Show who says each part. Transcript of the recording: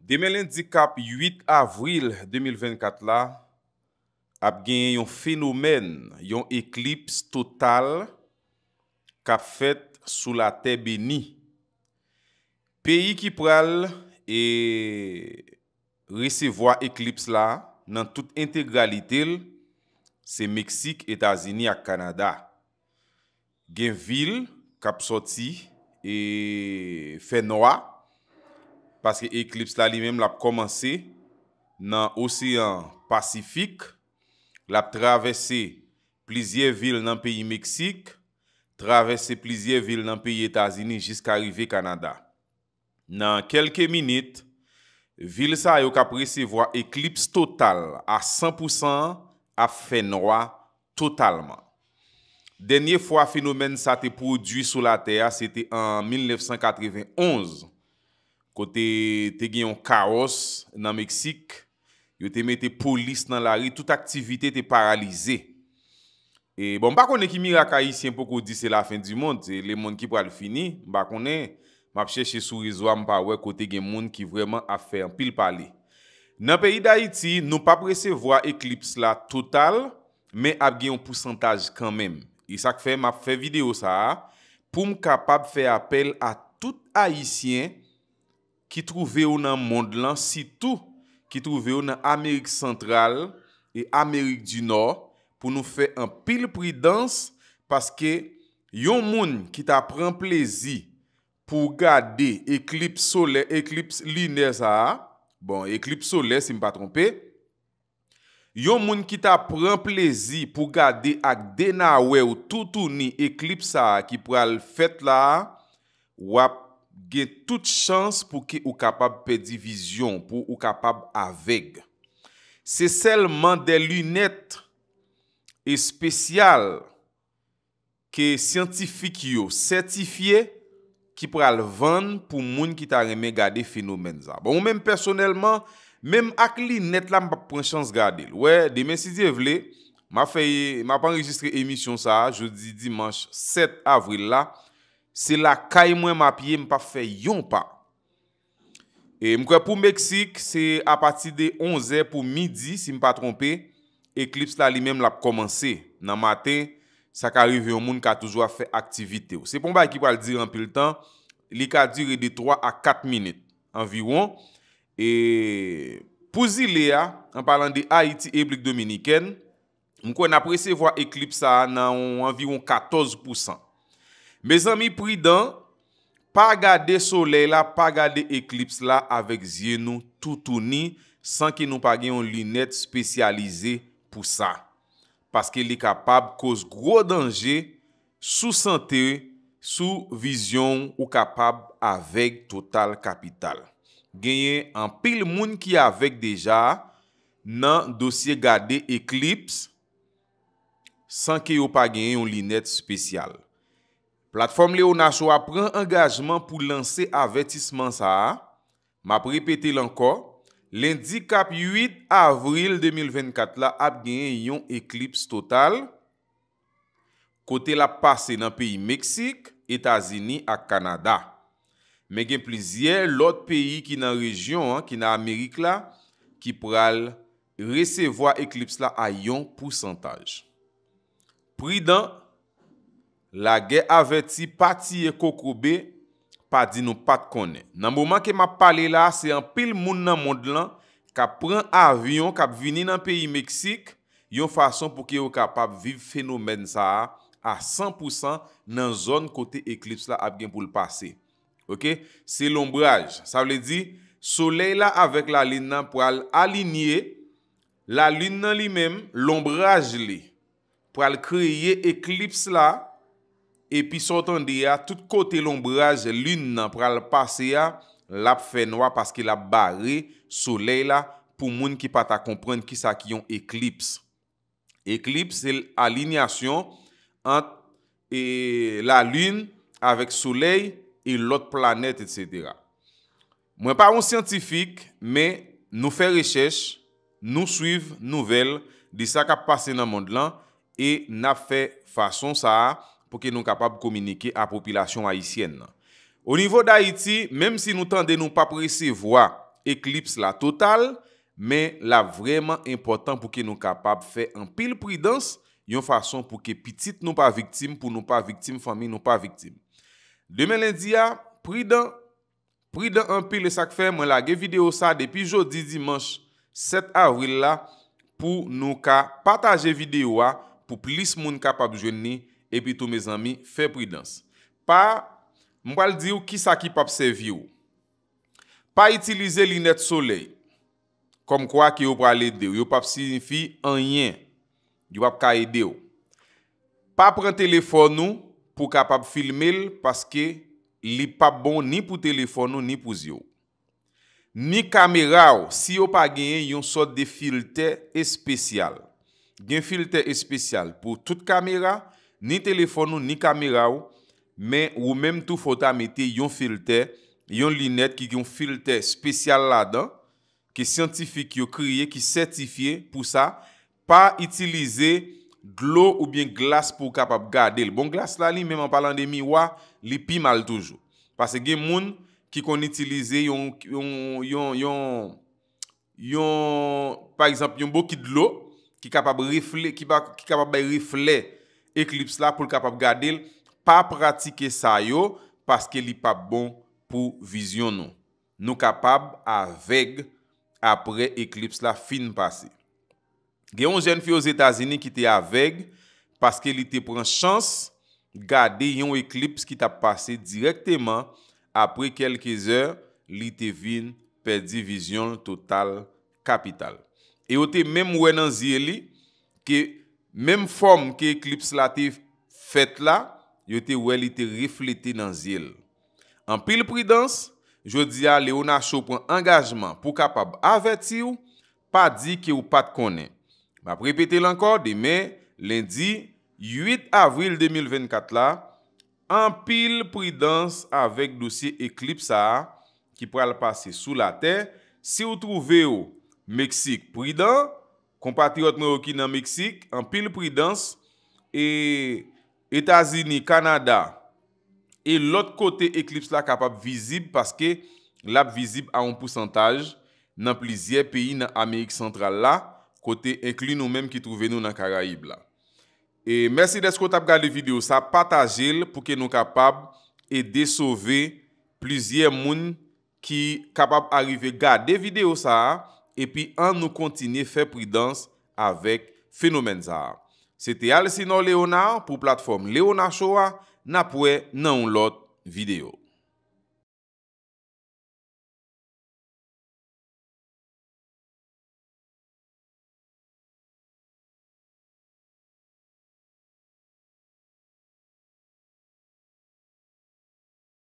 Speaker 1: Deme lindik kap 8 avril 2024 la ap gen yon fenomen, yon eklips total kap fet sou la tebe ni. Peyi ki pral e resevoa eklips la nan tout integralitel se Meksik, Etazini ak Kanada. Gen vil kap soti e fenowa Pase eklips la li menm la p komanse nan oseyan pasifik, la p travesse plizye vil nan peyi Meksik, travesse plizye vil nan peyi Etazini jisk arive Kanada. Nan kelke minute, vil sa yo ka presevwa eklips total a 100% a fe nwa totalman. Denye fwa fenomen sa te produ sou la teya, se te an 1991. Kote te gen yon kaos nan Meksik Yo te mette polis nan la ri Tout aktivite te paralize E bon bako ne ki mirak Haitien Poko di se la fin di moun Se le moun ki pral fini Bako ne map chèche surizwa mpa wè Kote gen moun ki vreman ap fè an pil pale Nan peyi d'Haiti Nou pa presevwa eklips la total Men ap gen yon pousantaj kanmèm Yisak e fè map fè video sa Pou m kapab fè apel A tout Haitien ki trouve ou nan mond lan sitou, ki trouve ou nan Amerik Sentral e Amerik Di Nor pou nou fe an pil pridans paske yon moun ki ta pren plezi pou gade eklip sole, eklip line sa a, bon, eklip sole, si m pa trompe, yon moun ki ta pren plezi pou gade ak dena wew toutouni eklip sa a ki pral fet la, wap, gen tout chans pou ki ou kapab pedi vizyon, pou ou kapab aveg. Se selman de lunet e spesyal ke scientifik yo, sertifiye ki pral vane pou moun ki ta reme gade fenomen za. Bon, mwen mwen personelman, mwen ak li net la mwen pran chans gade. Wè, demen si diye vle, mwen pa enregistre emisyon sa, jodi dimanj, set avril la, Se la kay mwen mapye mpa fe yon pa. E, mkwen pou Meksik, se apati de 11 e pou midi, si mpa trompe, eklips la li menm la pou komanse nan mate, sa ka rive yon moun ka toujwa fe aktivite. Se pou mba ekip wale dire anpil tan, li ka dire de 3 a 4 minit, anviron. E, Pouzi le a, anpalan de Haiti e blik Dominiken, mkwen apre se vwa eklips sa nan anviron 14%. Me zan mi pridan, pa gade sole la, pa gade eklips la avèk zye nou toutouni san ki nou pa gen yon linèt spesyalize pou sa. Paske li kapab koz gro danje sou sante, sou vizyon ou kapab avèk total kapital. Genyen an pil moun ki avèk deja nan dosye gade eklips san ki yo pa genyen yon linèt spesyal. Platfom Leona Choua pran engajman pou lanse avetisman sa a. Map repete lanko. Lendi kap 8 avril 2024 la ap gen yon eklips total. Kote la pase nan peyi Meksik, Etazini ak Kanada. Men gen plizien lot peyi ki nan rejyon, ki nan Amerik la, ki pral resevo a eklips la a yon pousantaj. Pri dan... La gen aveti pati ye kokoube Pa di nou pat konen Nan mouman ke ma pale la Se an pil moun nan moun lan Kap pren avyon Kap vini nan peyi Meksik Yon fason pou ki yo kapap Viv fenomen sa a A 100% nan zon kote eklips la Ap gen pou l'pase Se l'ombrage Sa wle di soley la avek la lin nan Po al alinye La lin nan li men L'ombrage li Po al kreye eklips la Epi sot an de ya, tout kote l'ombrage lune nan pral pase ya, la pfe noa paske la bari soley la pou moun ki pata komprende ki sa ki yon eklips. Eklips, se alinyasyon ant e, la lune avek soley e lot planet et sèdera. Mwen pa wou scientifique, me nou fè rechèche, nou suiv nouvel di sa ka pase nan mond lan e na fè fason sa a, pou ke nou kapab komunike a popilasyon Haitienne. Ou nivou da Haiti, menm si nou tende nou pa presevwa, eklipse la total, men la vreman important pou ke nou kapab fe en pil pridans, yon fason pou ke pitit nou pa viktim, pou nou pa viktim, fami nou pa viktim. Demen lindia, pridan, pridan en pil le sak fe, mwen lage video sa depi jodi, dimans, set avril la, pou nou ka pataje video a, pou plis moun kapab jwenni, Epi tou me zami, fe pridans. Pa, mwal di ou ki sa ki pap sevi ou. Pa itilize linet soley. Kom kwa ki yo prale de ou. Yo pap sinifi anyen. Yo pap ka ede ou. Pa pren telefon nou pou kapap filme l, paske li pap bon ni pou telefon nou ni pou zyo. Ni kameraw, si yo pa genyen yon sot de filter espesyal. Gen filter espesyal pou tout kamera, Ni telefon nou, ni kamera ou, men ou menm tou fota mette yon filter, yon linet ki yon filter spesyal la dan, ki scientifique yo kriye, ki sertifiye pou sa, pa itilize glou ou bien glas pou kapap gade. Bon glas la li, menm an palan de miwa, li pi mal toujou. Pase gen moun ki kon itilize yon, yon, yon, yon, pa esanp yon boki glou, ki kapap refle, ki kapap bay refle, eklips la pou l kapab gade l pa pratike sa yo paske li pa bon pou vizyon nou. Nou kapab aveg apre eklips la fin pase. Gè yon jen fi yo Zetazini ki te aveg paske li te pren chans gade yon eklips ki ta pase direkteman apre kelke zèr li te vin pe divizyon total kapital. E o te men mwen an zye li ke Mem fòm ki Eclipse la te fèt la, yo te wèl ite reflete nan zil. An pil pridans, jò di a Leona Chou pren angajman pou kapab avèti ou, pa di ki ou pat konè. Ba prepete lankò, demè, lendi, 8 avril 2024 la, an pil pridans avèk dosye Eclipse a, ki pral pase sou la tè, se ou trouve ou Meksik pridans, kompati wot mè wò ki nan Meksik, an pil pridans, e Etazini, Kanada, e lot kote eklips la kapap vizib, paske lap vizib an pou santaj nan plizye peyi nan Amerik Sentral la, kote ekli nou menm ki trouve nou nan Karayib la. E mersi desko tap gade video sa, patajel pou ke nou kapap e desove plizye moun ki kapap arrive gade video sa a, epi an nou kontine fè pwidans avèk fenomen zav. Sete Alessino Leona pou platforme Leona Showa na pouè nan ou lot videyo.